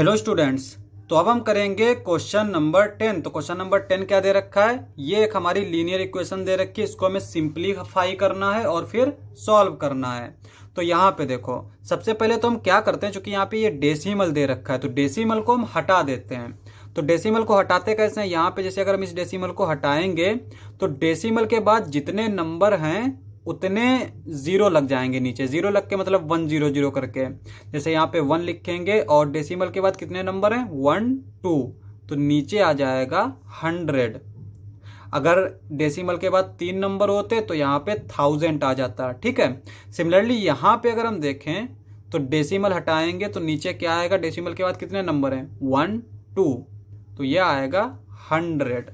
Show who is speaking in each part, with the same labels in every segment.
Speaker 1: hello students तो अब हम करेंगे क्वेश्चन नंबर टेन तो क्वेश्चन नंबर टेन क्या दे रखा है ये एक हमारी लीनियर इक्वेशन दे रखी है इसको हमें सिंप्लीफाई करना है और फिर सॉल्व करना है तो यहाँ पे देखो सबसे पहले तो हम क्या करते हैं चूंकि यहाँ पे ये डेसिमल दे रखा है तो डेसिमल को हम हटा देते हैं तो डेसिमल को हटाते कैसे हैं यहाँ पे जैसे अगर हम इस डेसिमल को हटाएंगे तो डेसिमल के बाद जितने नंबर हैं उतने जीरो लग जाएंगे नीचे जीरो लग के मतलब वन जीरो जीरो करके जैसे यहाँ पे वन लिखेंगे और डेसिमल के बाद कितने नंबर हैं वन टू तो नीचे आ जाएगा हंड्रेड अगर डेसिमल के बाद तीन नंबर होते तो यहाँ पे थाउजेंड आ जाता ठीक है सिमिलरली यहाँ पे अगर हम देखें तो डेसिमल हटाएंगे तो नीचे क्या आएगा डेसिमल के बाद कितने नंबर हैं वन टू तो यह आएगा हंड्रेड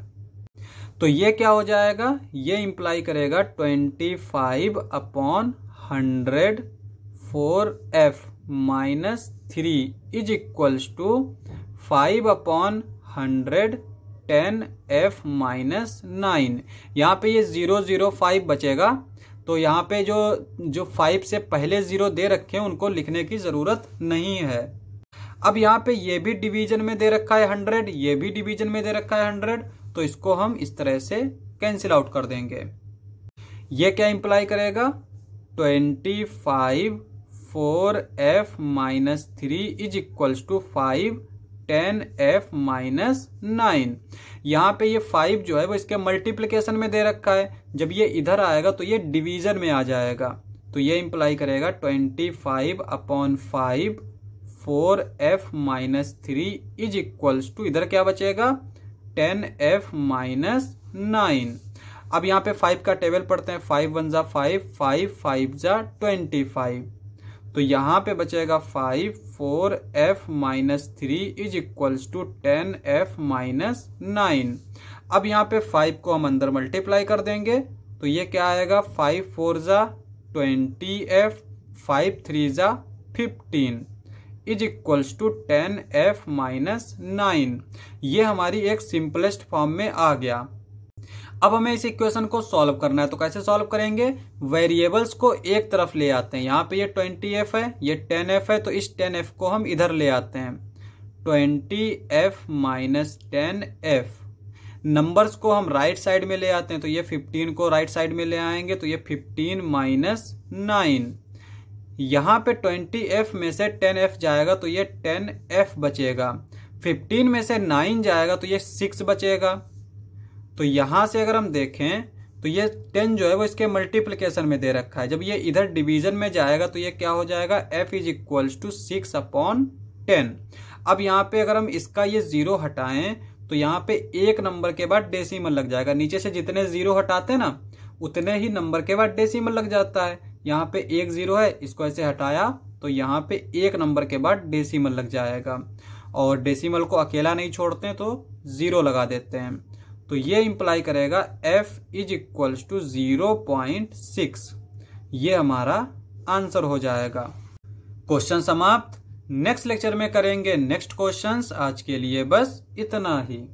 Speaker 1: तो ये क्या हो जाएगा ये इंप्लाई करेगा twenty five upon hundred four F minus three is equals to five upon hundred ten F minus nine यहाँ पे ये ज़ीरो ज़ीरो फाइव बचेगा तो यहाँ पे जो जो फाइव से पहले ज़ीरो दे रखे हैं उनको लिखने की ज़रूरत नहीं है अब यहाँ पे ये भी डिवीजन में दे रखा है हंड्रेड ये भी डिवीजन में दे रखा है हंड्रेड तो इसको हम इस तरह से कैंसिल आउट कर देंगे ये क्या इंप्लाई करेगा twenty five four F minus three is equals to five ten F minus nine यहाँ पे ये फाइव जो है वो इसके मल्टीप्लीकेशन में दे रखा है जब ये इधर आएगा तो ये डिवीजन में आ जाएगा तो ये इंप्लाई करेगा twenty five upon five four F minus three is equals to इधर क्या बचेगा टेन एफ माइनस नाइन अब यहाँ पे फाइव का टेबल पढ़ते हैं फाइव वन ज़ा फाइव फाइव फाइव ज़ा ट्वेंटी फाइव तो यहाँ पे बचेगा five four F minus three is equals to ten F minus nine अब यहाँ पे फाइव को हम अंदर मल्टीप्लाई कर देंगे तो ये क्या आएगा फाइव फोर ज़ा ट्वेंटी एफ फाइव थ्री ज़ा fifteen is equals to ten F minus nine ये हमारी एक सिंपलेस्ट फॉर्म में आ गया अब हमें इस इक्वेशन को सॉल्व करना है तो कैसे सॉल्व करेंगे वेरिएबल्स को एक तरफ ले आते हैं यहाँ पे ये ट्वेंटी एफ है ये टेन एफ है तो इस टेन एफ को हम इधर ले आते हैं twenty F minus ten F numbers को हम राइट right साइड में ले आते हैं तो ये फिफ्टीन को राइट right साइड में ले आएंगे तो ये फिफ्टीन माइनस नाइन यहाँ पे 20f में से 10f जाएगा तो ये 10f बचेगा 15 में से 9 जाएगा तो ये 6 बचेगा तो यहाँ से अगर हम देखें तो ये 10 जो है वो इसके मल्टीप्लिकेशन में दे रखा है जब ये इधर डिवीजन में जाएगा तो ये क्या हो जाएगा f is equals to six upon ten अब यहाँ पे अगर हम इसका ये जीरो हटाएं तो यहाँ पे एक नंबर के बाद डेसिमल लग जाएगा नीचे से जितने जीरो हटाते हैं ना उतने ही नंबर के बाद डेसिमल लग जाता है यहाँ पे एक जीरो है इसको ऐसे हटाया तो यहाँ पे एक नंबर के बाद डेसिमल लग जाएगा और डेसिमल को अकेला नहीं छोड़ते तो जीरो लगा देते हैं तो ये इम्प्लाई करेगा F is equals to zero point six ये हमारा आंसर हो जाएगा क्वेश्चन समाप्त नेक्स्ट लेक्चर में करेंगे नेक्स्ट क्वेश्चंस आज के लिए बस इतना ही